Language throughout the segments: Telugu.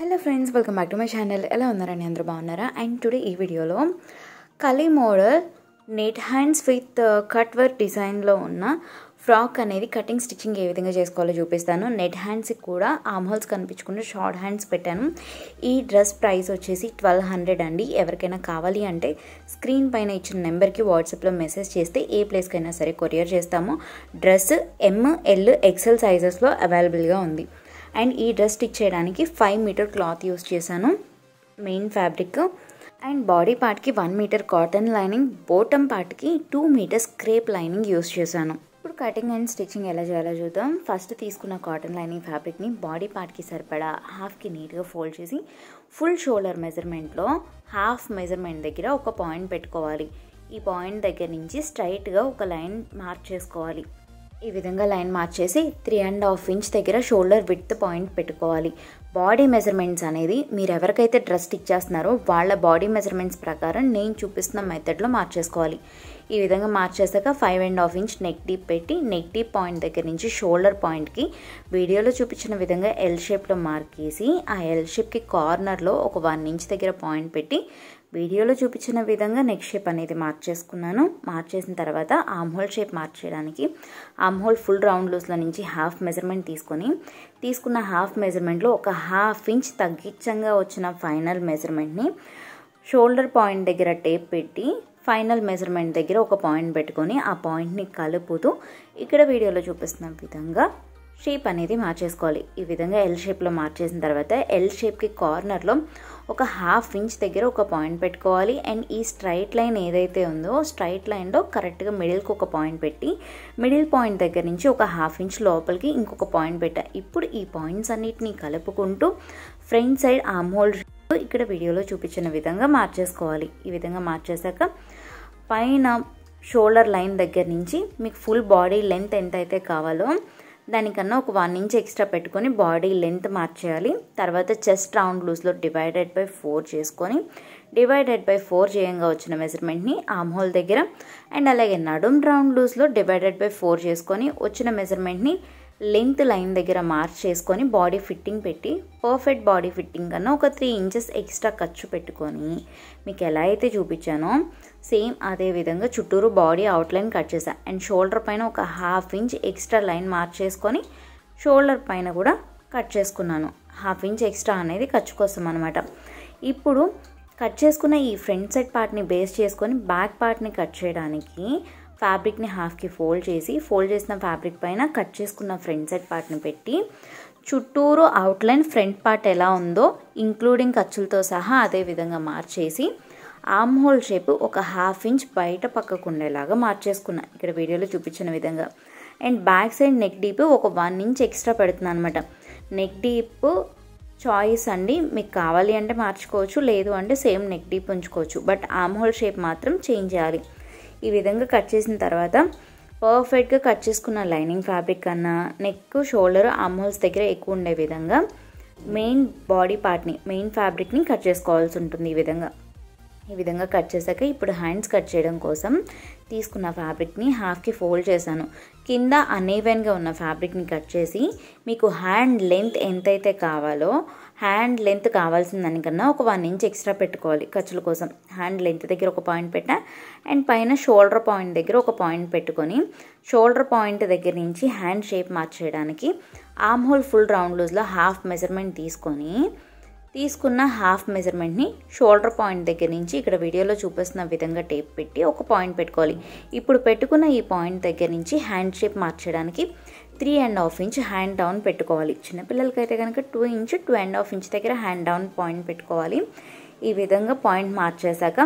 hello friends welcome back to my channel ఎలా ఉన్నారండి అందరూ బాగున్నారా అండ్ టుడే ఈ వీడియోలో kali model net hands with cut work డిజైన్లో ఉన్న ఫ్రాక్ అనేది కటింగ్ స్టిచ్చింగ్ ఏ విధంగా చేసుకోవాలో చూపిస్తాను నెట్ హ్యాండ్స్కి కూడా ఆమ్ హోల్స్ కనిపించకుండా షార్ట్ హ్యాండ్స్ పెట్టాను ఈ డ్రెస్ ప్రైస్ వచ్చేసి ట్వెల్వ్ హండ్రెడ్ అండి ఎవరికైనా కావాలి అంటే స్క్రీన్ పైన ఇచ్చిన నెంబర్కి వాట్సాప్లో మెసేజ్ చేస్తే ఏ ప్లేస్కైనా సరే కొరియర్ చేస్తాము డ్రెస్ ఎమ్ ఎల్ ఎక్సెల్ సైజెస్లో అవైలబుల్గా ఉంది అండ్ ఈ డ్రెస్ స్టిచ్ చేయడానికి ఫైవ్ మీటర్ క్లాత్ యూస్ చేశాను మెయిన్ ఫ్యాబ్రిక్ అండ్ బాడీ పార్ట్కి one metre cotton lining bottom పార్ట్కి two metres crepe lining use చేశాను ఇప్పుడు కటింగ్ అండ్ స్టిచ్చింగ్ ఎలా చేయాలో చూద్దాం ఫస్ట్ తీసుకున్న కాటన్ లైనింగ్ ఫ్యాబ్రిక్ని బాడీ పార్ట్కి సరిపడా హాఫ్కి నీట్గా ఫోల్డ్ చేసి ఫుల్ షోల్డర్ మెజర్మెంట్లో హాఫ్ మెజర్మెంట్ దగ్గర ఒక పాయింట్ పెట్టుకోవాలి ఈ పాయింట్ దగ్గర నుంచి స్ట్రైట్గా ఒక లైన్ మార్క్ చేసుకోవాలి ఈ విధంగా లైన్ మార్చేసి త్రీ అండ్ హాఫ్ ఇంచ్ దగ్గర షోల్డర్ విత్ పాయింట్ పెట్టుకోవాలి బాడీ మెజర్మెంట్స్ అనేది మీరు ఎవరికైతే డ్రెస్ స్టిచ్ చేస్తున్నారో వాళ్ళ బాడీ మెజర్మెంట్స్ ప్రకారం నేను చూపిస్తున్న మెథడ్లో మార్చేసుకోవాలి ఈ విధంగా మార్చేసాక five and half inch neck deep పెట్టి నెక్ డీప్ పాయింట్ దగ్గర నుంచి షోల్డర్ పాయింట్కి వీడియోలో చూపించిన విధంగా ఎల్ షేప్లో మార్కేసి ఆ ఎల్ షేప్కి కార్నర్లో ఒక వన్ ఇంచ్ దగ్గర పాయింట్ పెట్టి వీడియోలో చూపించిన విధంగా నెక్ షేప్ అనేది మార్చేసుకున్నాను మార్చేసిన తర్వాత ఆమ్హోల్ షేప్ మార్చేయడానికి ఆమ్హోల్ ఫుల్ రౌండ్ లూస్లో నుంచి హాఫ్ మెజర్మెంట్ తీసుకొని తీసుకున్న హాఫ్ మెజర్మెంట్లో ఒక హాఫ్ ఇంచ్ తగ్గించంగా వచ్చిన ఫైనల్ మెజర్మెంట్ని షోల్డర్ పాయింట్ దగ్గర టేప్ పెట్టి ఫైనల్ మెజర్మెంట్ దగ్గర ఒక పాయింట్ పెట్టుకొని ఆ పాయింట్ని కలుపుతూ ఇక్కడ వీడియోలో చూపిస్తున్న విధంగా షేప్ అనేది మార్చేసుకోవాలి ఈ విధంగా ఎల్ షేప్లో మార్చేసిన తర్వాత ఎల్ షేప్కి కార్నర్లో ఒక హాఫ్ ఇంచ్ దగ్గర ఒక పాయింట్ పెట్టుకోవాలి అండ్ ఈ స్ట్రైట్ లైన్ ఏదైతే ఉందో స్ట్రైట్ లైన్లో కరెక్ట్గా మిడిల్కి ఒక పాయింట్ పెట్టి మిడిల్ పాయింట్ దగ్గర నుంచి ఒక హాఫ్ ఇంచ్ లోపలికి ఇంకొక పాయింట్ పెట్టా ఇప్పుడు ఈ పాయింట్స్ అన్నిటినీ కలుపుకుంటూ ఫ్రంట్ సైడ్ ఆమ్ హోల్ ఇక్కడ వీడియోలో చూపించిన విధంగా మార్చేసుకోవాలి ఈ విధంగా మార్చేసాక పైన షోల్డర్ లైన్ దగ్గర నుంచి మీకు ఫుల్ బాడీ లెంత్ ఎంత అయితే కావాలో దానికన్నా ఒక వన్ ఇంచ్ ఎక్స్ట్రా పెట్టుకొని బాడీ లెంత్ మార్చేయాలి తర్వాత చెస్ట్ రౌండ్ లూస్లో డివైడెడ్ బై ఫోర్ చేసుకొని డివైడెడ్ బై ఫోర్ చేయంగా వచ్చిన మెజర్మెంట్ని ఆమ్ హోల్ దగ్గర అండ్ అలాగే నడుం రౌండ్ లూస్లో డివైడెడ్ బై ఫోర్ చేసుకొని వచ్చిన మెజర్మెంట్ని లెంత్ లైన్ దగ్గర మార్చ్ చేసుకొని బాడీ ఫిట్టింగ్ పెట్టి పర్ఫెక్ట్ బాడీ ఫిట్టింగ్ కన్నా ఒక త్రీ ఇంచెస్ ఎక్స్ట్రా ఖర్చు పెట్టుకొని మీకు ఎలా అయితే చూపించానో సేమ్ అదే విధంగా చుట్టూరు బాడీ అవుట్లైన్ కట్ చేశాను అండ్ షోల్డర్ పైన ఒక half inch extra line mark చేసుకొని షోల్డర్ పైన కూడా కట్ చేసుకున్నాను హాఫ్ ఇంచ్ ఎక్స్ట్రా అనేది ఖర్చు కోసం అనమాట ఇప్పుడు కట్ చేసుకున్న ఈ ఫ్రంట్ సైడ్ పార్ట్ని బేస్ చేసుకొని బ్యాక్ పార్ట్ని కట్ చేయడానికి ఫ్యాబ్రిక్ని హాఫ్కి ఫోల్డ్ చేసి ఫోల్డ్ చేసిన ఫ్యాబ్రిక్ పైన కట్ చేసుకున్న ఫ్రంట్ సైడ్ పార్ట్ని పెట్టి చుట్టూరు అవుట్లైన్ ఫ్రంట్ పార్ట్ ఎలా ఉందో ఇంక్లూడింగ్ ఖర్చులతో సహా అదే విధంగా మార్చేసి ఆమ్ హోల్ షేప్ ఒక హాఫ్ ఇంచ్ బయట పక్కకు ఉండేలాగా మార్చేసుకున్న ఇక్కడ వీడియోలో చూపించిన విధంగా and back side neck deep ఒక వన్ ఇంచ్ ఎక్స్ట్రా పెడుతున్నాను అనమాట నెక్ డీప్ చాయిస్ అండి మీకు కావాలి అంటే మార్చుకోవచ్చు లేదు అంటే సేమ్ నెక్ డీప్ ఉంచుకోవచ్చు బట్ ఆమ్ హోల్ షేప్ మాత్రం చేంజ్ చేయాలి ఈ విధంగా కట్ చేసిన తర్వాత పర్ఫెక్ట్గా కట్ చేసుకున్న లైనింగ్ ఫ్యాబ్రిక్ కన్నా నెక్ షోల్డర్ ఆమ్హోల్స్ దగ్గర ఎక్కువ ఉండే విధంగా మెయిన్ బాడీ పార్ట్ని మెయిన్ ఫ్యాబ్రిక్ని కట్ చేసుకోవాల్సి ఉంటుంది ఈ విధంగా ఈ విధంగా కట్ చేశాక ఇప్పుడు హ్యాండ్స్ కట్ చేయడం కోసం తీసుకున్న ఫ్యాబ్రిక్ని హాఫ్కి ఫోల్డ్ చేశాను కింద అనేవెన్గా ఉన్న ఫ్యాబ్రిక్ని కట్ చేసి మీకు హ్యాండ్ లెంత్ ఎంతైతే కావాలో హ్యాండ్ లెంత్ కావాల్సిన దానికన్నా ఒక వన్ ఇంచ్ ఎక్స్ట్రా పెట్టుకోవాలి ఖర్చుల కోసం హ్యాండ్ లెంత్ దగ్గర ఒక పాయింట్ పెట్టా అండ్ పైన షోల్డర్ పాయింట్ దగ్గర ఒక పాయింట్ పెట్టుకొని షోల్డర్ పాయింట్ దగ్గర నుంచి హ్యాండ్ షేప్ మార్చేయడానికి ఆమ్ హోల్ ఫుల్ రౌండ్ లూజ్లో హాఫ్ మెజర్మెంట్ తీసుకొని తీసుకున్న హాఫ్ మెజర్మెంట్ని షోల్డర్ పాయింట్ దగ్గర నుంచి ఇక్కడ వీడియోలో చూపిస్తున్న విధంగా టేప్ పెట్టి ఒక పాయింట్ పెట్టుకోవాలి ఇప్పుడు పెట్టుకున్న ఈ పాయింట్ దగ్గర నుంచి హ్యాండ్ షేప్ మార్చడానికి three and half inch hand down పెట్టుకోవాలి చిన్నపిల్లలకైతే కనుక two inch two and half inch దగ్గర హ్యాండ్ డౌన్ పాయింట్ పెట్టుకోవాలి ఈ విధంగా పాయింట్ మార్చేశాక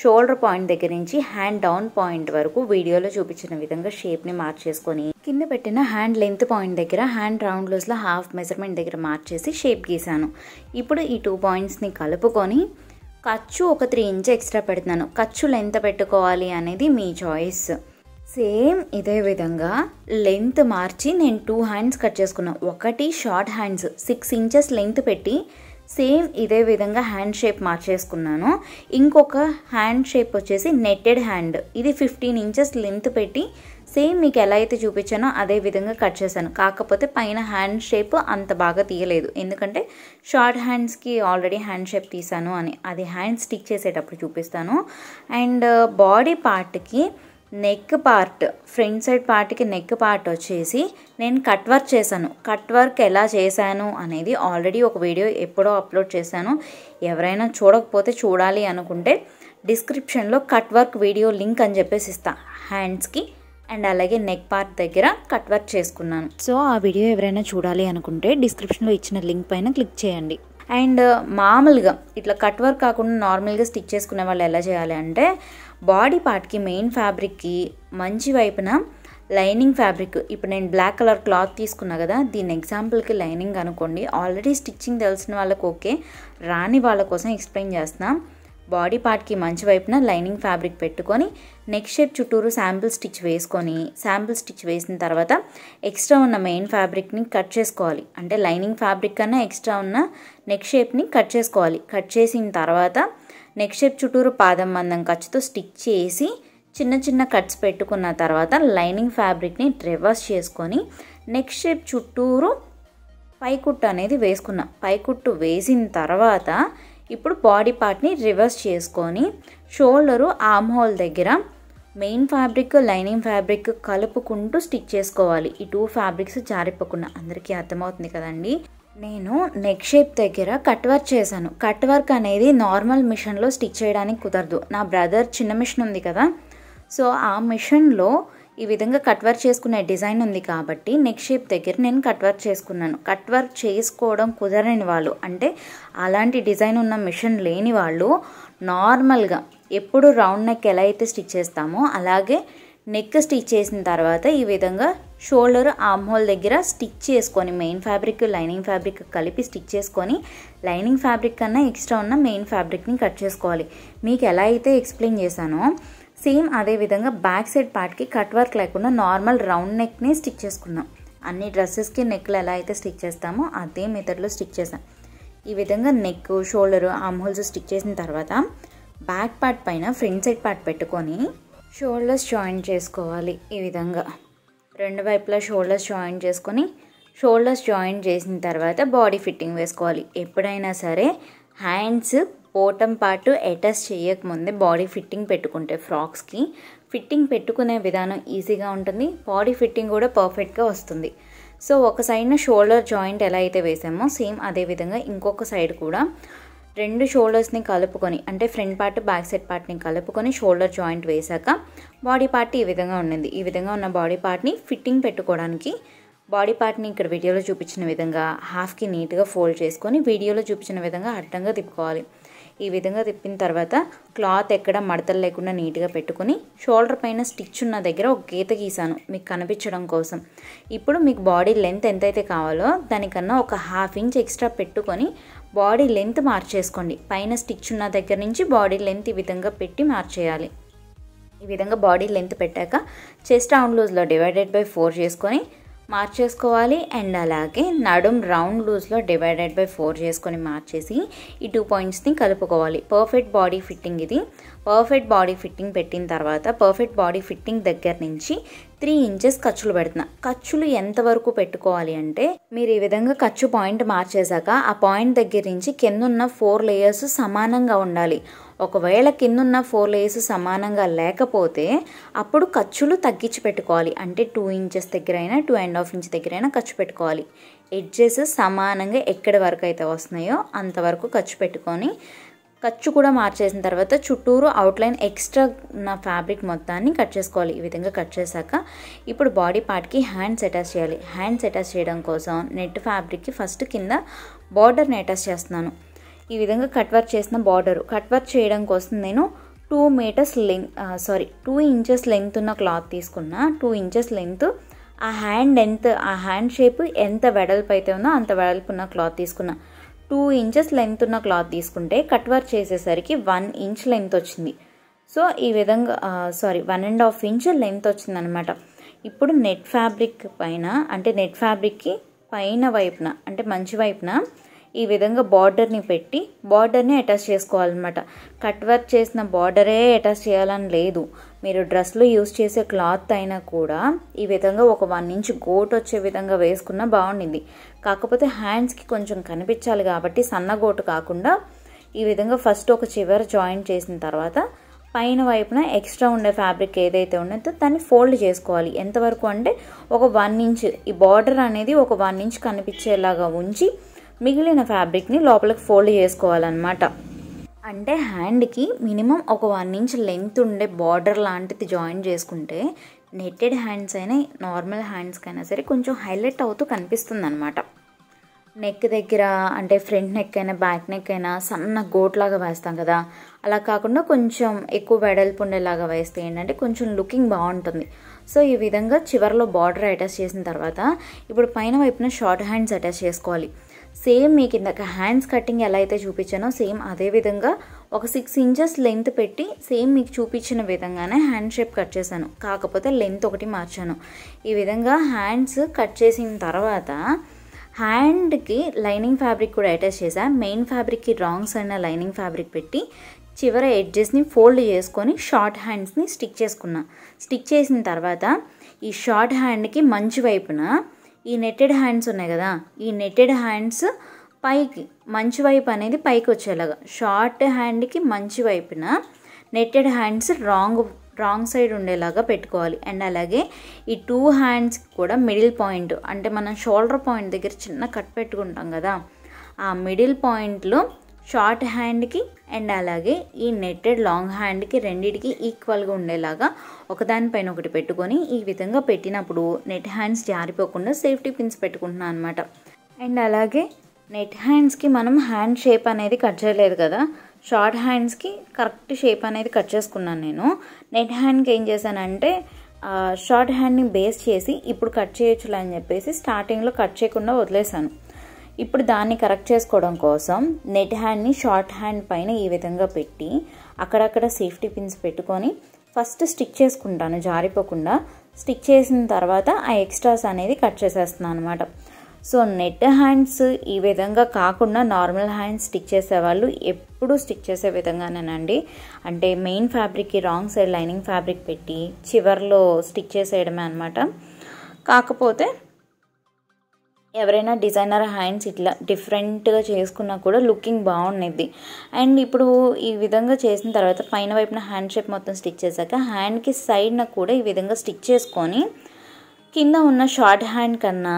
షోల్డర్ పాయింట్ దగ్గర నుంచి హ్యాండ్ డౌన్ పాయింట్ వరకు వీడియోలో చూపించిన విధంగా షేప్ని మార్చేసుకొని కింద పెట్టిన హ్యాండ్ లెంత్ పాయింట్ దగ్గర హ్యాండ్ రౌండ్ లోస్లో హాఫ్ మెజర్మెంట్ దగ్గర మార్చేసి షేప్ గీసాను ఇప్పుడు ఈ టూ పాయింట్స్ని కలుపుకొని ఖర్చు ఒక త్రీ ఇంచ్ ఎక్స్ట్రా పెడుతున్నాను ఖర్చులు ఎంత పెట్టుకోవాలి అనేది మీ చాయిస్ సేమ్ ఇదే విధంగా లెంత్ మార్చి నేను టూ హ్యాండ్స్ కట్ చేసుకున్నాను ఒకటి short hands six inches length పెట్టి సేమ్ ఇదే విధంగా హ్యాండ్ షేప్ మార్చేసుకున్నాను ఇంకొక హ్యాండ్ షేప్ వచ్చేసి నెట్టెడ్ హ్యాండ్ ఇది ఫిఫ్టీన్ ఇంచెస్ లెంత్ పెట్టి సేమ్ మీకు ఎలా అయితే చూపించానో అదే విధంగా కట్ చేశాను కాకపోతే పైన హ్యాండ్ షేప్ అంత బాగా తీయలేదు ఎందుకంటే షార్ట్ హ్యాండ్స్కి ఆల్రెడీ హ్యాండ్ షేప్ తీసాను అని అది హ్యాండ్ స్టిక్ చేసేటప్పుడు చూపిస్తాను అండ్ బాడీ పార్ట్కి నెక్ పార్ట్ ఫ్రంట్ సైడ్ పార్ట్కి నెక్ పార్ట్ వచ్చేసి నేను కట్ వర్క్ చేశాను కట్ వర్క్ ఎలా చేశాను అనేది ఆల్రెడీ ఒక వీడియో ఎప్పుడో అప్లోడ్ చేశాను ఎవరైనా చూడకపోతే చూడాలి అనుకుంటే డిస్క్రిప్షన్లో కట్ వర్క్ వీడియో లింక్ అని చెప్పేసి ఇస్తా హ్యాండ్స్కి అండ్ అలాగే నెక్ పార్ట్ దగ్గర కట్ వర్క్ చేసుకున్నాను సో ఆ వీడియో ఎవరైనా చూడాలి అనుకుంటే డిస్క్రిప్షన్లో ఇచ్చిన లింక్ పైన క్లిక్ చేయండి అండ్ మామూలుగా ఇట్లా కట్ వర్క్ కాకుండా నార్మల్గా స్టిచ్ చేసుకునే వాళ్ళు ఎలా చేయాలి అంటే బాడీ పార్ట్కి మెయిన్ ఫ్యాబ్రిక్కి మంచి వైపున లైనింగ్ ఫ్యాబ్రిక్ ఇప్పుడు నేను బ్లాక్ కలర్ క్లాత్ తీసుకున్నా కదా దీని ఎగ్జాంపుల్కి లైనింగ్ అనుకోండి ఆల్రెడీ స్టిచ్చింగ్ తెలిసిన వాళ్ళకు ఓకే రాని వాళ్ళ కోసం ఎక్స్ప్లెయిన్ చేస్తున్నాం బాడీ పార్ట్కి మంచి వైపున లైనింగ్ ఫ్యాబ్రిక్ పెట్టుకొని నెక్ షేప్ చుట్టూరు శాంపుల్ స్టిచ్ వేసుకొని శాంపుల్ స్టిచ్ వేసిన తర్వాత ఎక్స్ట్రా ఉన్న మెయిన్ ఫ్యాబ్రిక్ని కట్ చేసుకోవాలి అంటే లైనింగ్ ఫ్యాబ్రిక్ కన్నా ఎక్స్ట్రా ఉన్న నెక్ షేప్ని కట్ చేసుకోవాలి కట్ చేసిన తర్వాత నెక్ షేప్ చుట్టూరు పాదం మందం ఖర్చుతో స్టిచ్ చేసి చిన్న చిన్న కట్స్ పెట్టుకున్న తర్వాత లైనింగ్ ఫ్యాబ్రిక్ని రివర్స్ చేసుకొని నెక్ షేప్ చుట్టూరు పైకుట్టు అనేది వేసుకున్నా పైకుట్టు వేసిన తర్వాత ఇప్పుడు బాడీ పార్ట్ని రివర్స్ చేసుకొని షోల్డరు ఆమ్ హోల్ దగ్గర మెయిన్ ఫ్యాబ్రిక్ లైనింగ్ ఫ్యాబ్రిక్ కలుపుకుంటూ స్టిచ్ చేసుకోవాలి ఈ టూ ఫ్యాబ్రిక్స్ జారిపోకుండా అందరికీ అర్థమవుతుంది కదండి నేను నెక్ షేప్ దగ్గర కట్ వర్క్ చేశాను కట్ వర్క్ అనేది నార్మల్ మిషన్లో స్టిచ్ చేయడానికి కుదరదు నా బ్రదర్ చిన్న మిషన్ ఉంది కదా సో ఆ మిషన్లో ఈ విధంగా కట్ వర్క్ చేసుకునే డిజైన్ ఉంది కాబట్టి నెక్ షేప్ దగ్గర నేను కట్ వర్క్ చేసుకున్నాను కట్ వర్క్ చేసుకోవడం కుదరని వాళ్ళు అంటే అలాంటి డిజైన్ ఉన్న మిషన్ లేని వాళ్ళు నార్మల్గా ఎప్పుడు రౌండ్ నెక్ ఎలా అయితే స్టిచ్ చేస్తామో అలాగే నెక్ స్టిచ్ చేసిన తర్వాత ఈ విధంగా షోల్డర్ ఆమ్ హోల్ దగ్గర స్టిచ్ చేసుకొని మెయిన్ ఫ్యాబ్రిక్ లైనింగ్ ఫ్యాబ్రిక్ కలిపి స్టిచ్ చేసుకొని లైనింగ్ ఫ్యాబ్రిక్ కన్నా ఎక్స్ట్రా ఉన్న మెయిన్ ఫ్యాబ్రిక్ని కట్ చేసుకోవాలి మీకు ఎలా అయితే ఎక్స్ప్లెయిన్ చేశానో సేమ్ అదే విధంగా బ్యాక్ సైడ్ పార్ట్కి కట్ వర్క్ లేకుండా నార్మల్ రౌండ్ నెక్ని స్టిచ్ చేసుకున్నాం అన్ని డ్రెస్సెస్కి నెక్లు ఎలా అయితే స్టిచ్ చేస్తామో అదే మెథడ్లో స్టిచ్ చేసాం ఈ విధంగా neck shoulder arm holes stitch చేసిన తర్వాత బ్యాక్ పార్ట్ పైన ఫ్రంట్ సైడ్ పార్ట్ పెట్టుకొని షోల్డర్స్ జాయిన్ చేసుకోవాలి ఈ విధంగా రెండు వైపులా షోల్డర్స్ జాయిన్ చేసుకొని షోల్డర్స్ జాయిన్ చేసిన తర్వాత బాడీ ఫిట్టింగ్ వేసుకోవాలి ఎప్పుడైనా సరే హ్యాండ్స్ పోటం పాటు అటాచ్ చేయకముందే బాడీ ఫిట్టింగ్ పెట్టుకుంటే ఫ్రాక్స్కి ఫిట్టింగ్ పెట్టుకునే విధానం ఈజీగా ఉంటుంది బాడీ ఫిట్టింగ్ కూడా పర్ఫెక్ట్గా వస్తుంది సో ఒక సైడ్న షోల్డర్ జాయింట్ ఎలా అయితే వేసామో సేమ్ అదే విధంగా ఇంకొక సైడ్ కూడా రెండు షోల్డర్స్ని కలుపుకొని అంటే ఫ్రంట్ పార్ట్ బ్యాక్ సైడ్ పార్ట్ని కలుపుకొని షోల్డర్ జాయింట్ వేశాక బాడీ పార్ట్ ఈ విధంగా ఉండింది ఈ విధంగా ఉన్న బాడీ పార్ట్ని ఫిట్టింగ్ పెట్టుకోవడానికి బాడీ పార్ట్ని ఇక్కడ వీడియోలో చూపించిన విధంగా హాఫ్కి నీట్గా ఫోల్డ్ చేసుకొని వీడియోలో చూపించిన విధంగా అడ్డంగా తిప్పుకోవాలి ఈ విధంగా తిప్పిన తర్వాత క్లాత్ ఎక్కడ మడతలు లేకుండా నీట్గా పెట్టుకుని షోల్డర్ పైన స్టిచ్ ఉన్న దగ్గర ఒక గీత గీసాను మీకు కనిపించడం కోసం ఇప్పుడు మీకు బాడీ లెంత్ ఎంతైతే కావాలో దానికన్నా ఒక హాఫ్ ఇంచ్ ఎక్స్ట్రా పెట్టుకొని బాడీ లెంత్ మార్చేసుకోండి పైన స్టిచ్ ఉన్న దగ్గర నుంచి బాడీ లెంత్ ఈ విధంగా పెట్టి మార్చేయాలి ఈ విధంగా బాడీ లెంత్ పెట్టాక చెస్ట్ రౌండ్ లూజ్లో డివైడెడ్ బై ఫోర్ చేసుకొని మార్చేసుకోవాలి అండ్ అలాగే నడుం రౌండ్ లూజ్లో డివైడెడ్ బై ఫోర్ చేసుకొని మార్చేసి ఈ టూ పాయింట్స్ని కలుపుకోవాలి పర్ఫెక్ట్ బాడీ ఫిట్టింగ్ ఇది పర్ఫెక్ట్ బాడీ ఫిట్టింగ్ పెట్టిన తర్వాత పర్ఫెక్ట్ బాడీ ఫిట్టింగ్ దగ్గర నుంచి త్రీ ఇంచెస్ ఖర్చులు పెడుతున్నా ఖర్చులు ఎంతవరకు పెట్టుకోవాలి అంటే మీరు ఈ విధంగా ఖర్చు పాయింట్ మార్చేశాక ఆ పాయింట్ దగ్గర నుంచి కింద ఉన్న ఫోర్ లేయర్స్ సమానంగా ఉండాలి ఒకవేళ కిందన్న ఫోర్ లేయర్స్ సమానంగా లేకపోతే అప్పుడు ఖర్చులు తగ్గించి పెట్టుకోవాలి అంటే టూ ఇంచెస్ దగ్గర అయినా టూ అండ్ హాఫ్ ఇంచ్ అయినా ఖర్చు పెట్టుకోవాలి ఎడ్జెస్ సమానంగా ఎక్కడి వరకు అయితే వస్తున్నాయో అంతవరకు ఖర్చు పెట్టుకొని ఖర్చు కూడా మార్చేసిన తర్వాత చుట్టూరు అవుట్లైన్ ఎక్స్ట్రా నా ఫ్యాబ్రిక్ మొత్తాన్ని కట్ చేసుకోవాలి ఈ విధంగా కట్ చేశాక ఇప్పుడు బాడీ పార్ట్కి హ్యాండ్స్ అటాచ్ చేయాలి హ్యాండ్స్ అటాచ్ చేయడం కోసం నెట్ ఫ్యాబ్రిక్కి ఫస్ట్ కింద బార్డర్ని అటాచ్ చేస్తున్నాను ఈ విధంగా కట్ వర్క్ చేసిన బార్డర్ కట్ వర్క్ చేయడం కోసం నేను two meters length sorry two inches length ఉన్న క్లాత్ తీసుకున్నా టూ ఇంచెస్ లెంగ్త్ ఆ హ్యాండ్ ఎంత ఆ హ్యాండ్ షేప్ ఎంత వెడల్పు అయితే ఉందో అంత వెడల్పు ఉన్న క్లాత్ తీసుకున్నా టూ ఇంచెస్ లెంగ్త్ ఉన్న క్లాత్ తీసుకుంటే కట్ వర్క్ చేసేసరికి వన్ ఇంచ్ లెంగ్త్ వచ్చింది సో ఈ విధంగా sorry one and half inch length వచ్చిందనమాట ఇప్పుడు నెట్ ఫ్యాబ్రిక్ పైన అంటే నెట్ ఫ్యాబ్రిక్కి పైన వైపున అంటే మంచి వైపున ఈ విధంగా బార్డర్ని పెట్టి బార్డర్ని అటాచ్ చేసుకోవాలన్నమాట కట్ వర్క్ చేసిన బార్డరే అటాచ్ చేయాలని లేదు మీరు డ్రెస్లో యూస్ చేసే క్లాత్ అయినా కూడా ఈ విధంగా ఒక వన్ ఇంచ్ గోట్ వచ్చే విధంగా వేసుకున్నా బాగుండింది కాకపోతే హ్యాండ్స్కి కొంచెం కనిపించాలి కాబట్టి సన్న గోటు కాకుండా ఈ విధంగా ఫస్ట్ ఒక చివర జాయింట్ చేసిన తర్వాత పైన వైపున ఎక్స్ట్రా ఉండే ఫ్యాబ్రిక్ ఏదైతే ఉన్నదో దాన్ని ఫోల్డ్ చేసుకోవాలి ఎంతవరకు అంటే ఒక వన్ ఇంచ్ ఈ బార్డర్ అనేది ఒక వన్ ఇంచ్ కనిపించేలాగా ఉంచి మిగిలిన ఫ్యాబ్రిక్ని లోపలికి ఫోల్డ్ చేసుకోవాలన్నమాట అంటే హ్యాండ్కి మినిమం ఒక వన్ ఇంచ్ లెంగ్త్ ఉండే బార్డర్ లాంటిది జాయిన్ చేసుకుంటే నెట్టెడ్ హ్యాండ్స్ అయినా నార్మల్ అయినా సరే కొంచెం హైలైట్ అవుతూ కనిపిస్తుంది అనమాట నెక్ దగ్గర అంటే ఫ్రంట్ నెక్ అయినా బ్యాక్ నెక్ అయినా సన్న గోట్లాగా వేస్తాం కదా అలా కాకుండా కొంచెం ఎక్కువ వెడల్పు ఉండేలాగా వేస్తే ఏంటంటే కొంచెం లుకింగ్ బాగుంటుంది సో ఈ విధంగా చివరిలో బార్డర్ అటాచ్ చేసిన తర్వాత ఇప్పుడు పైన వైపున షార్ట్ హ్యాండ్స్ అటాచ్ చేసుకోవాలి సేమ్ మీకు ఇందాక హ్యాండ్స్ కటింగ్ ఎలా అయితే చూపించానో సేమ్ అదే విధంగా ఒక సిక్స్ ఇంచెస్ లెంత్ పెట్టి సేమ్ మీకు చూపించిన విధంగానే హ్యాండ్ షేప్ కట్ చేశాను కాకపోతే లెంత్ ఒకటి మార్చాను ఈ విధంగా హ్యాండ్స్ కట్ చేసిన తర్వాత హ్యాండ్కి లైనింగ్ ఫ్యాబ్రిక్ కూడా అటాచ్ చేశాను మెయిన్ ఫ్యాబ్రిక్కి రాంగ్స్ అయిన లైనింగ్ ఫ్యాబ్రిక్ పెట్టి చివర ఎడ్జెస్ని ఫోల్డ్ చేసుకొని షార్ట్ హ్యాండ్స్ని స్టిక్ చేసుకున్నా స్టిక్ చేసిన తర్వాత ఈ షార్ట్ హ్యాండ్కి మంచి వైపున ఈ నెట్టెడ్ హ్యాండ్స్ ఉన్నాయి కదా ఈ నెట్టెడ్ హ్యాండ్స్ పైకి మంచి వైపు అనేది పైకి వచ్చేలాగా షార్ట్ హ్యాండ్కి మంచి వైపున netted hands wrong wrong side ఉండేలాగా పెట్టుకోవాలి అండ్ అలాగే ఈ టూ హ్యాండ్స్ కూడా మిడిల్ పాయింట్ అంటే మనం షోల్డర్ పాయింట్ దగ్గర చిన్న కట్ పెట్టుకుంటాం కదా ఆ మిడిల్ పాయింట్లో షార్ట్ హ్యాండ్కి అండ్ అలాగే ఈ నెట్టెడ్ లాంగ్ హ్యాండ్కి రెండిటికి ఈక్వల్గా ఉండేలాగా ఒకదానిపైన ఒకటి పెట్టుకొని ఈ విధంగా పెట్టినప్పుడు నెట్ హ్యాండ్స్ జారిపోకుండా సేఫ్టీ పిన్స్ పెట్టుకుంటున్నాను అనమాట అండ్ అలాగే నెట్ హ్యాండ్స్కి మనం హ్యాండ్ షేప్ అనేది కట్ చేయలేదు కదా షార్ట్ హ్యాండ్స్కి కరెక్ట్ షేప్ అనేది కట్ చేసుకున్నాను నేను నెట్ హ్యాండ్కి ఏం చేశానంటే షార్ట్ హ్యాండ్ని బేస్ చేసి ఇప్పుడు కట్ చేయొచ్చులే అని చెప్పేసి స్టార్టింగ్లో కట్ చేయకుండా వదిలేశాను ఇప్పుడు దాన్ని కరెక్ట్ చేసుకోవడం కోసం నెట్ హ్యాండ్ని షార్ట్ హ్యాండ్ పైన ఈ విధంగా పెట్టి అక్కడక్కడ సేఫ్టీ పిన్స్ పెట్టుకొని ఫస్ట్ స్టిక్ చేసుకుంటాను జారిపోకుండా స్టిక్ చేసిన తర్వాత ఆ ఎక్స్ట్రాస్ అనేది కట్ చేసేస్తున్నాను అనమాట సో నెట్ హ్యాండ్స్ ఈ విధంగా కాకుండా నార్మల్ హ్యాండ్స్ స్టిక్ చేసేవాళ్ళు ఎప్పుడూ స్టిక్ చేసే విధంగానేనండి అంటే మెయిన్ ఫ్యాబ్రిక్కి రాంగ్ సైడ్ లైనింగ్ ఫ్యాబ్రిక్ పెట్టి చివర్లో స్టిక్ చేసేయడమే అనమాట కాకపోతే ఎవరైనా డిజైనర్ హ్యాండ్స్ ఇట్లా డిఫరెంట్గా చేసుకున్నా కూడా లుకింగ్ బాగుండేది అండ్ ఇప్పుడు ఈ విధంగా చేసిన తర్వాత పైన వైపున హ్యాండ్ షేప్ మొత్తం స్టిచ్ చేశాక హ్యాండ్కి సైడ్న కూడా ఈ విధంగా స్టిచ్ చేసుకొని కింద ఉన్న షార్ట్ హ్యాండ్ కన్నా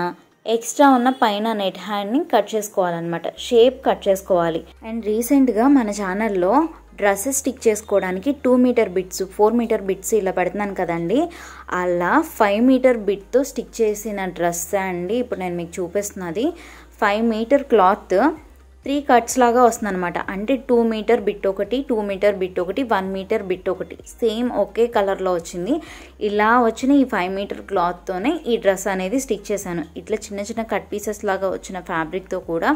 ఎక్స్ట్రా ఉన్న పైన నెట్ హ్యాండ్ని కట్ చేసుకోవాలన్నమాట షేప్ కట్ చేసుకోవాలి అండ్ రీసెంట్గా మన ఛానల్లో డ్రెస్సెస్ స్టిక్ చేసుకోవడానికి two meter bits four meter bits ఇలా పెడుతున్నాను కదండి అలా ఫైవ్ మీటర్ బిట్తో స్టిక్ చేసిన డ్రెస్ అండి ఇప్పుడు నేను మీకు చూపిస్తున్నది five metre cloth three cuts లాగా వస్తుంది అనమాట అంటే టూ మీటర్ బిట్ ఒకటి టూ మీటర్ బిట్ ఒకటి వన్ మీటర్ బిట్ ఒకటి సేమ్ ఒకే కలర్లో వచ్చింది ఇలా వచ్చిన ఈ ఫైవ్ మీటర్ క్లాత్తోనే ఈ డ్రెస్ అనేది స్టిక్ చేశాను ఇట్లా చిన్న చిన్న కట్ పీసెస్ లాగా వచ్చిన ఫ్యాబ్రిక్తో కూడా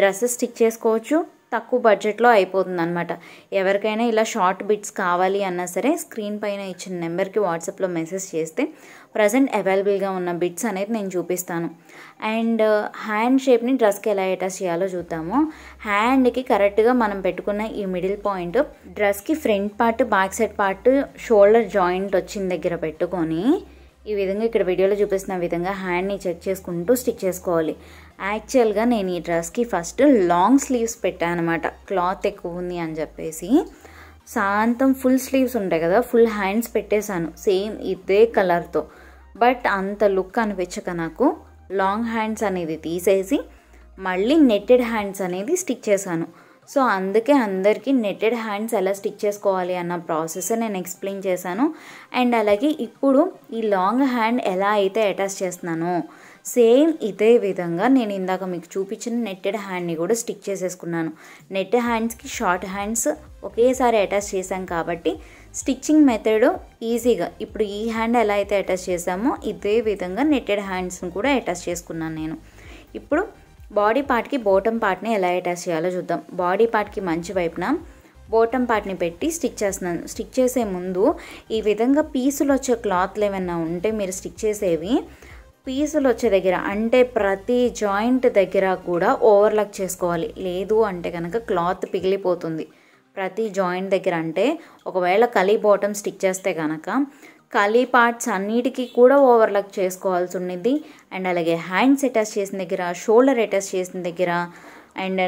డ్రెస్సెస్ స్టిక్ చేసుకోవచ్చు తక్కువ బడ్జెట్లో అయిపోతుంది అనమాట ఎవరికైనా ఇలా షార్ట్ బిట్స్ కావాలి అన్నా సరే స్క్రీన్ పైన ఇచ్చిన నెంబర్కి వాట్సాప్లో మెసేజ్ చేస్తే ప్రజెంట్ అవైలబుల్గా ఉన్న బిట్స్ అనేది నేను చూపిస్తాను అండ్ హ్యాండ్ షేప్ని డ్రెస్కి ఎలా అటాచ్ చేయాలో చూద్దాము హ్యాండ్కి కరెక్ట్గా మనం పెట్టుకున్న ఈ మిడిల్ పాయింట్ డ్రెస్కి front part back side part shoulder joint వచ్చిన దగ్గర పెట్టుకొని ఈ విధంగా ఇక్కడ వీడియోలో చూపిస్తున్న విధంగా హ్యాండ్ని చెక్ చేసుకుంటూ స్టిచ్ చేసుకోవాలి యాక్చువల్గా నేను ఈ డ్రెస్కి ఫస్ట్ లాంగ్ స్లీవ్స్ పెట్టాను అనమాట క్లాత్ ఎక్కువ ఉంది అని చెప్పేసి సాయంత్రం ఫుల్ స్లీవ్స్ ఉంటాయి కదా ఫుల్ హ్యాండ్స్ పెట్టేశాను సేమ్ ఇదే కలర్తో బట్ అంత లుక్ అనిపించక నాకు లాంగ్ హ్యాండ్స్ అనేది తీసేసి మళ్ళీ నెట్టెడ్ హ్యాండ్స్ అనేది స్టిచ్ చేశాను సో అందుకే అందరికీ నెట్టెడ్ హ్యాండ్స్ ఎలా స్టిచ్ చేసుకోవాలి అన్న ప్రాసెస్ నేను ఎక్స్ప్లెయిన్ చేశాను అండ్ అలాగే ఇప్పుడు ఈ లాంగ్ హ్యాండ్ ఎలా అయితే అటాచ్ చేస్తున్నానో సేమ్ ఇదే విధంగా నేను ఇందాక మీకు చూపించిన నెట్టెడ్ హ్యాండ్ని కూడా స్టిక్ చేసేసుకున్నాను నెట్ హ్యాండ్స్కి షార్ట్ హ్యాండ్స్ ఒకేసారి అటాచ్ చేశాం కాబట్టి స్టిచ్చింగ్ మెథడ్ ఈజీగా ఇప్పుడు ఈ హ్యాండ్ ఎలా అయితే అటాచ్ చేసామో ఇదే విధంగా నెట్టెడ్ హ్యాండ్స్ని కూడా అటాచ్ చేసుకున్నాను నేను ఇప్పుడు బాడీ పార్ట్కి బోటమ్ పార్ట్ని ఎలా అటాచ్ చేయాలో చూద్దాం బాడీ పార్ట్కి మంచి వైపున బోటమ్ పార్ట్ని పెట్టి స్టిచ్ చేస్తున్నాను స్టిచ్ చేసే ముందు ఈ విధంగా పీసులు వచ్చే క్లాత్లు ఏమైనా ఉంటే మీరు స్టిచ్ చేసేవి పీసులు వచ్చే దగ్గర అంటే ప్రతి జాయింట్ దగ్గర కూడా ఓవర్లాక్ చేసుకోవాలి లేదు అంటే కనుక క్లాత్ పిగిలిపోతుంది ప్రతి జాయింట్ దగ్గర అంటే ఒకవేళ కలీ బాటమ్ స్టిక్ చేస్తే కనుక కలీ పార్ట్స్ అన్నిటికీ కూడా ఓవర్లాక్ చేసుకోవాల్సి ఉండింది అండ్ అలాగే హ్యాండ్స్ అటాచ్ చేసిన దగ్గర షోల్డర్ అటాచ్ చేసిన దగ్గర అండ్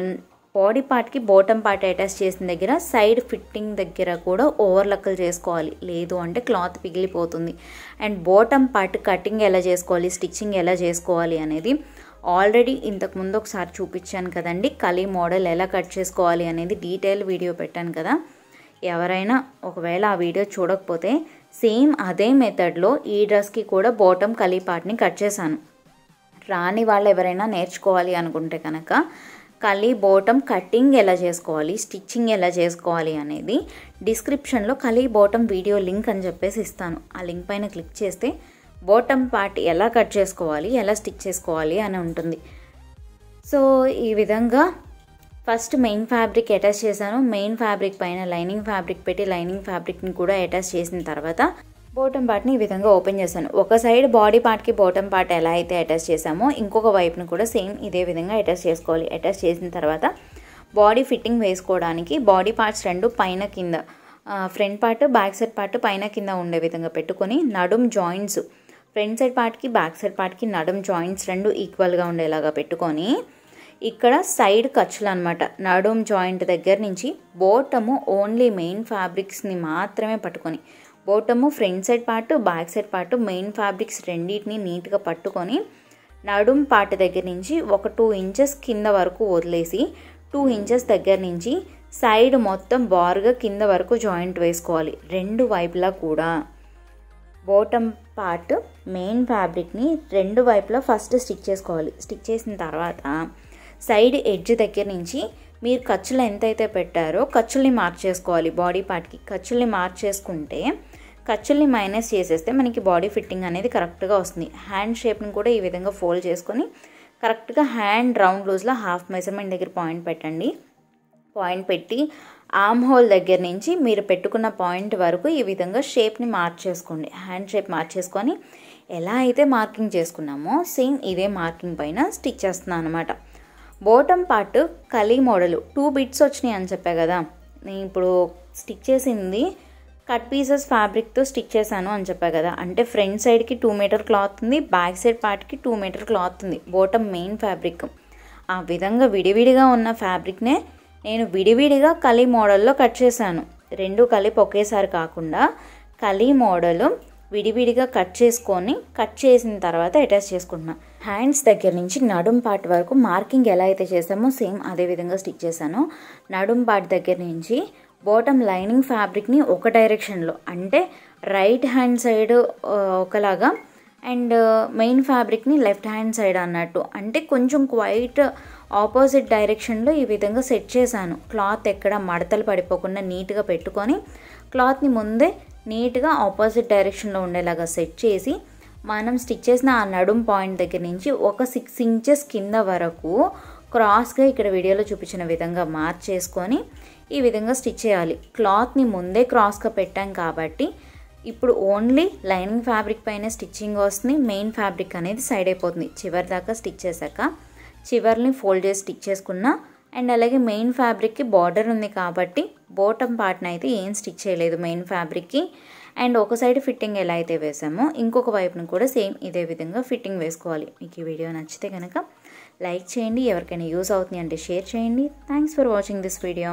బాడీ పార్ట్కి బాటమ్ పార్ట్ అటాచ్ చేసిన దగ్గర సైడ్ ఫిట్టింగ్ దగ్గర కూడా ఓవర్లక్కలు చేసుకోవాలి లేదు అంటే క్లాత్ పిగిలిపోతుంది అండ్ బాటమ్ పార్ట్ కటింగ్ ఎలా చేసుకోవాలి స్టిచ్చింగ్ ఎలా చేసుకోవాలి అనేది ఆల్రెడీ ఇంతకుముందు ఒకసారి చూపించాను కదండి కలీ మోడల్ ఎలా కట్ చేసుకోవాలి అనేది డీటెయిల్ వీడియో పెట్టాను కదా ఎవరైనా ఒకవేళ ఆ వీడియో చూడకపోతే సేమ్ అదే మెథడ్లో ఈ డ్రెస్కి కూడా బాటమ్ కలీ పార్ట్ని కట్ చేశాను రాని వాళ్ళు ఎవరైనా నేర్చుకోవాలి అనుకుంటే కనుక కలీ బోటం కటింగ్ ఎలా చేసుకోవాలి స్టిచ్చింగ్ ఎలా చేసుకోవాలి అనేది డిస్క్రిప్షన్లో కలీ బోటం వీడియో లింక్ అని చెప్పేసి ఇస్తాను ఆ లింక్ పైన క్లిక్ చేస్తే బోటం పార్ట్ ఎలా కట్ చేసుకోవాలి ఎలా స్టిచ్ చేసుకోవాలి అని ఉంటుంది సో ఈ విధంగా ఫస్ట్ మెయిన్ ఫ్యాబ్రిక్ అటాచ్ చేశాను మెయిన్ ఫ్యాబ్రిక్ పైన లైనింగ్ ఫ్యాబ్రిక్ పెట్టి లైనింగ్ ఫ్యాబ్రిక్ని కూడా అటాచ్ చేసిన తర్వాత బోటం పార్ట్ని ఈ విధంగా ఓపెన్ చేశాను ఒక సైడ్ బాడీ పార్ట్కి బోటం పార్ట్ ఎలా అయితే అటాచ్ చేసామో ఇంకొక వైపును కూడా సేమ్ ఇదే విధంగా అటాచ్ చేసుకోవాలి అటాచ్ చేసిన తర్వాత బాడీ ఫిట్టింగ్ వేసుకోవడానికి బాడీ పార్ట్స్ రెండు పైన కింద front part back side part పైన కింద ఉండే విధంగా పెట్టుకొని నడుం జాయింట్స్ ఫ్రంట్ సైడ్ పార్ట్కి బ్యాక్ సైడ్ పార్ట్కి నడుం జాయింట్స్ రెండు ఈక్వల్గా ఉండేలాగా పెట్టుకొని ఇక్కడ సైడ్ ఖర్చులు అనమాట నడుం జాయింట్ దగ్గర నుంచి బోటము ఓన్లీ మెయిన్ ఫ్యాబ్రిక్స్ని మాత్రమే పట్టుకొని bottom front side part back side part main fabrics రెండింటిని నీట్గా పట్టుకొని నడుం పార్ట్ దగ్గర నుంచి ఒక టూ ఇంచెస్ కింద వరకు వదిలేసి టూ ఇంచెస్ దగ్గర నుంచి సైడ్ మొత్తం బార్గా కింద వరకు జాయింట్ వేసుకోవాలి రెండు వైపులా కూడా బోటమ్ పార్ట్ మెయిన్ ఫ్యాబ్రిక్ని రెండు వైపులా ఫస్ట్ స్టిచ్ చేసుకోవాలి స్టిచ్ చేసిన తర్వాత సైడ్ ఎడ్జ్ దగ్గర నుంచి మీరు ఖర్చులు ఎంతైతే పెట్టారో ఖర్చుల్ని మార్చేసుకోవాలి బాడీ పార్ట్కి ఖర్చుల్ని మార్చేసుకుంటే ఖర్చుల్ని మైనస్ చేసేస్తే మనకి బాడీ ఫిట్టింగ్ అనేది కరెక్ట్గా వస్తుంది హ్యాండ్ షేప్ని కూడా ఈ విధంగా ఫోల్డ్ చేసుకొని కరెక్ట్గా హ్యాండ్ రౌండ్ లూజ్లో హాఫ్ మెజర్మెంట్ దగ్గర పాయింట్ పెట్టండి పాయింట్ పెట్టి ఆమ్ హోల్ దగ్గర నుంచి మీరు పెట్టుకున్న పాయింట్ వరకు ఈ విధంగా షేప్ని మార్చేసుకోండి హ్యాండ్ షేప్ మార్చేసుకొని ఎలా అయితే మార్కింగ్ చేసుకున్నామో సేమ్ ఇదే మార్కింగ్ పైన స్టిచ్ చేస్తున్నాను అనమాట బోటం పార్ట్ కలీ మోడలు టూ బిట్స్ వచ్చినాయి అని చెప్పా కదా నేను ఇప్పుడు స్టిచ్ చేసింది కట్ పీసెస్ ఫ్యాబ్రిక్తో స్టిచ్ చేశాను అని చెప్పా కదా అంటే ఫ్రంట్ సైడ్కి టూ మీటర్ క్లాత్ ఉంది బ్యాక్ సైడ్ పార్ట్కి టూ మీటర్ క్లాత్ ఉంది బోటమ్ మెయిన్ ఫ్యాబ్రిక్ ఆ విధంగా విడివిడిగా ఉన్న ఫ్యాబ్రిక్నే నేను విడివిడిగా కలి మోడల్లో కట్ చేశాను రెండు కలిపి ఒకేసారి కాకుండా కలి మోడలు విడివిడిగా కట్ చేసుకొని కట్ చేసిన తర్వాత అటాచ్ చేసుకుంటున్నాను హ్యాండ్స్ దగ్గర నుంచి నడుం పార్ట్ వరకు మార్కింగ్ ఎలా అయితే చేసామో సేమ్ అదే విధంగా స్టిచ్ చేశాను నడుం పార్ట్ దగ్గర నుంచి బాటమ్ లైనింగ్ ఫ్యాబ్రిక్ని ఒక డైరెక్షన్లో అంటే రైట్ హ్యాండ్ సైడ్ ఒకలాగా అండ్ మెయిన్ ఫ్యాబ్రిక్ని లెఫ్ట్ హ్యాండ్ సైడ్ అన్నట్టు అంటే కొంచెం క్వైట్ ఆపోజిట్ డైరెక్షన్లో ఈ విధంగా సెట్ చేశాను క్లాత్ ఎక్కడ మడతలు పడిపోకుండా నీట్గా పెట్టుకొని క్లాత్ని ముందే నీట్గా ఆపోజిట్ డైరెక్షన్లో ఉండేలాగా సెట్ చేసి మనం స్టిచ్ చేసిన ఆ నడుం పాయింట్ దగ్గర నుంచి ఒక సిక్స్ ఇంచెస్ కింద వరకు క్రాస్గా ఇక్కడ వీడియోలో చూపించిన విధంగా మార్చేసుకొని ఈ విధంగా స్టిచ్ చేయాలి క్లాత్ని ముందే క్రాస్గా పెట్టాం కాబట్టి ఇప్పుడు ఓన్లీ లైనింగ్ ఫ్యాబ్రిక్ పైన స్టిచ్చింగ్ వస్తుంది మెయిన్ ఫ్యాబ్రిక్ అనేది సైడ్ అయిపోతుంది చివరి దాకా స్టిచ్ చేశాక చివరిని ఫోల్డ్ చేసి స్టిచ్ చేసుకున్నా అండ్ అలాగే మెయిన్ ఫ్యాబ్రిక్కి బార్డర్ ఉంది కాబట్టి బోటం పార్ట్ని అయితే ఏం స్టిచ్ చేయలేదు మెయిన్ ఫ్యాబ్రిక్కి అండ్ ఒక సైడ్ ఫిట్టింగ్ ఎలా అయితే వేసామో ఇంకొక వైపును కూడా సేమ్ ఇదే విధంగా ఫిట్టింగ్ వేసుకోవాలి మీకు ఈ వీడియో నచ్చితే కనుక లైక్ చేయండి ఎవరికైనా యూస్ అవుతుంది అంటే షేర్ చేయండి thanks for watching this video